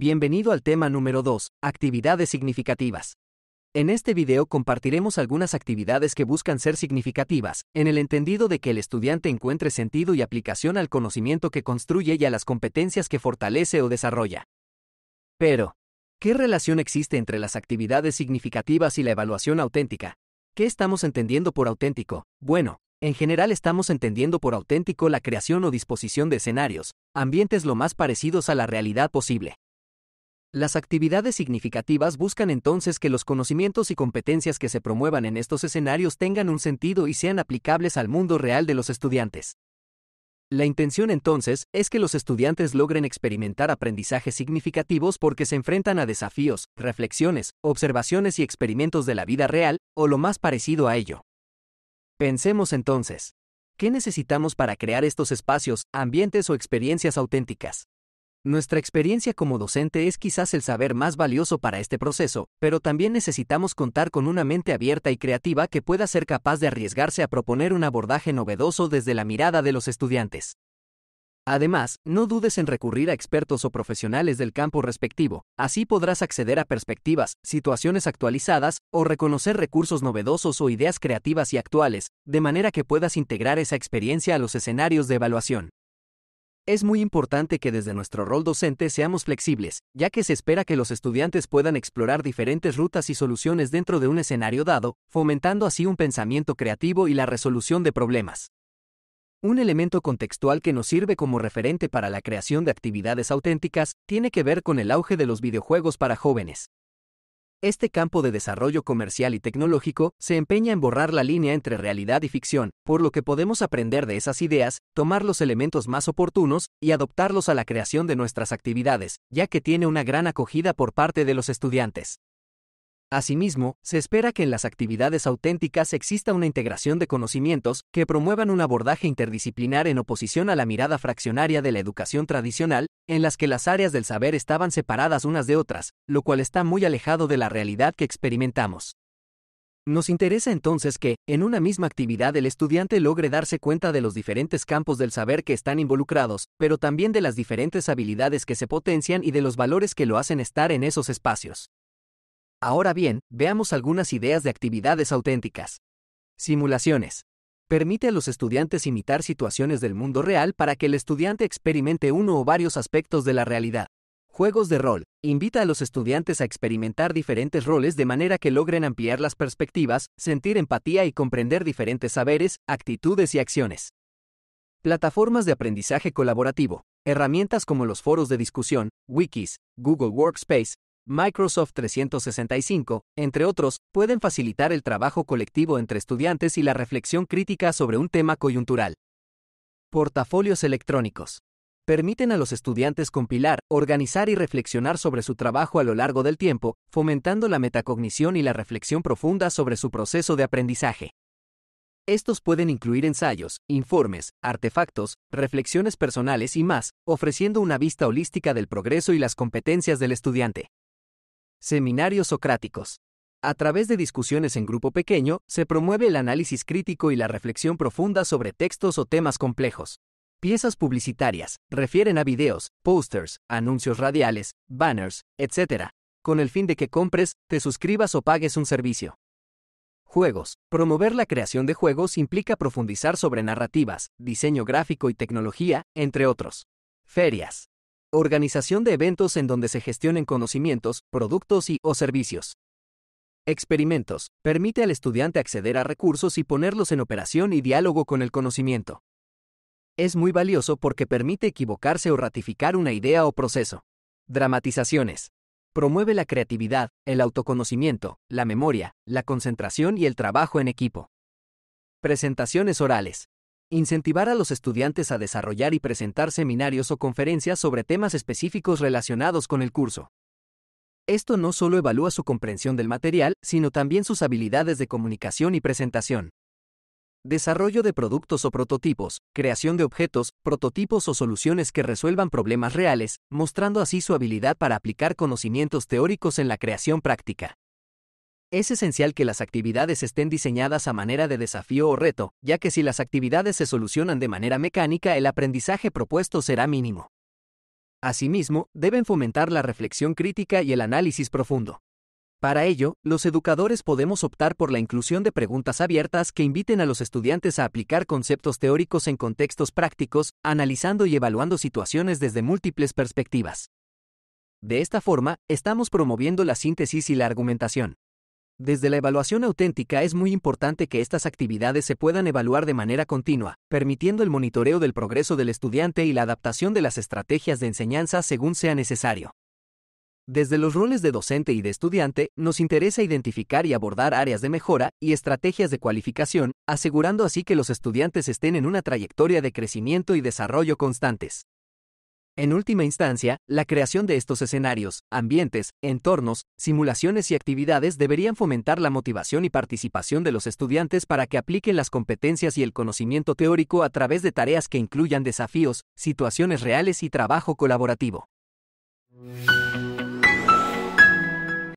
Bienvenido al tema número 2, actividades significativas. En este video compartiremos algunas actividades que buscan ser significativas, en el entendido de que el estudiante encuentre sentido y aplicación al conocimiento que construye y a las competencias que fortalece o desarrolla. Pero, ¿qué relación existe entre las actividades significativas y la evaluación auténtica? ¿Qué estamos entendiendo por auténtico? Bueno, en general estamos entendiendo por auténtico la creación o disposición de escenarios, ambientes lo más parecidos a la realidad posible. Las actividades significativas buscan entonces que los conocimientos y competencias que se promuevan en estos escenarios tengan un sentido y sean aplicables al mundo real de los estudiantes. La intención entonces es que los estudiantes logren experimentar aprendizajes significativos porque se enfrentan a desafíos, reflexiones, observaciones y experimentos de la vida real, o lo más parecido a ello. Pensemos entonces, ¿qué necesitamos para crear estos espacios, ambientes o experiencias auténticas? Nuestra experiencia como docente es quizás el saber más valioso para este proceso, pero también necesitamos contar con una mente abierta y creativa que pueda ser capaz de arriesgarse a proponer un abordaje novedoso desde la mirada de los estudiantes. Además, no dudes en recurrir a expertos o profesionales del campo respectivo, así podrás acceder a perspectivas, situaciones actualizadas, o reconocer recursos novedosos o ideas creativas y actuales, de manera que puedas integrar esa experiencia a los escenarios de evaluación. Es muy importante que desde nuestro rol docente seamos flexibles, ya que se espera que los estudiantes puedan explorar diferentes rutas y soluciones dentro de un escenario dado, fomentando así un pensamiento creativo y la resolución de problemas. Un elemento contextual que nos sirve como referente para la creación de actividades auténticas tiene que ver con el auge de los videojuegos para jóvenes. Este campo de desarrollo comercial y tecnológico se empeña en borrar la línea entre realidad y ficción, por lo que podemos aprender de esas ideas, tomar los elementos más oportunos y adoptarlos a la creación de nuestras actividades, ya que tiene una gran acogida por parte de los estudiantes. Asimismo, se espera que en las actividades auténticas exista una integración de conocimientos que promuevan un abordaje interdisciplinar en oposición a la mirada fraccionaria de la educación tradicional, en las que las áreas del saber estaban separadas unas de otras, lo cual está muy alejado de la realidad que experimentamos. Nos interesa entonces que, en una misma actividad, el estudiante logre darse cuenta de los diferentes campos del saber que están involucrados, pero también de las diferentes habilidades que se potencian y de los valores que lo hacen estar en esos espacios. Ahora bien, veamos algunas ideas de actividades auténticas. Simulaciones. Permite a los estudiantes imitar situaciones del mundo real para que el estudiante experimente uno o varios aspectos de la realidad. Juegos de rol. Invita a los estudiantes a experimentar diferentes roles de manera que logren ampliar las perspectivas, sentir empatía y comprender diferentes saberes, actitudes y acciones. Plataformas de aprendizaje colaborativo. Herramientas como los foros de discusión, wikis, Google Workspace, Microsoft 365, entre otros, pueden facilitar el trabajo colectivo entre estudiantes y la reflexión crítica sobre un tema coyuntural. Portafolios electrónicos. Permiten a los estudiantes compilar, organizar y reflexionar sobre su trabajo a lo largo del tiempo, fomentando la metacognición y la reflexión profunda sobre su proceso de aprendizaje. Estos pueden incluir ensayos, informes, artefactos, reflexiones personales y más, ofreciendo una vista holística del progreso y las competencias del estudiante. Seminarios socráticos. A través de discusiones en grupo pequeño, se promueve el análisis crítico y la reflexión profunda sobre textos o temas complejos. Piezas publicitarias refieren a videos, posters, anuncios radiales, banners, etc., con el fin de que compres, te suscribas o pagues un servicio. Juegos. Promover la creación de juegos implica profundizar sobre narrativas, diseño gráfico y tecnología, entre otros. Ferias. Organización de eventos en donde se gestionen conocimientos, productos y o servicios. Experimentos. Permite al estudiante acceder a recursos y ponerlos en operación y diálogo con el conocimiento. Es muy valioso porque permite equivocarse o ratificar una idea o proceso. Dramatizaciones. Promueve la creatividad, el autoconocimiento, la memoria, la concentración y el trabajo en equipo. Presentaciones orales. Incentivar a los estudiantes a desarrollar y presentar seminarios o conferencias sobre temas específicos relacionados con el curso. Esto no solo evalúa su comprensión del material, sino también sus habilidades de comunicación y presentación. Desarrollo de productos o prototipos, creación de objetos, prototipos o soluciones que resuelvan problemas reales, mostrando así su habilidad para aplicar conocimientos teóricos en la creación práctica. Es esencial que las actividades estén diseñadas a manera de desafío o reto, ya que si las actividades se solucionan de manera mecánica el aprendizaje propuesto será mínimo. Asimismo, deben fomentar la reflexión crítica y el análisis profundo. Para ello, los educadores podemos optar por la inclusión de preguntas abiertas que inviten a los estudiantes a aplicar conceptos teóricos en contextos prácticos, analizando y evaluando situaciones desde múltiples perspectivas. De esta forma, estamos promoviendo la síntesis y la argumentación. Desde la evaluación auténtica es muy importante que estas actividades se puedan evaluar de manera continua, permitiendo el monitoreo del progreso del estudiante y la adaptación de las estrategias de enseñanza según sea necesario. Desde los roles de docente y de estudiante, nos interesa identificar y abordar áreas de mejora y estrategias de cualificación, asegurando así que los estudiantes estén en una trayectoria de crecimiento y desarrollo constantes. En última instancia, la creación de estos escenarios, ambientes, entornos, simulaciones y actividades deberían fomentar la motivación y participación de los estudiantes para que apliquen las competencias y el conocimiento teórico a través de tareas que incluyan desafíos, situaciones reales y trabajo colaborativo.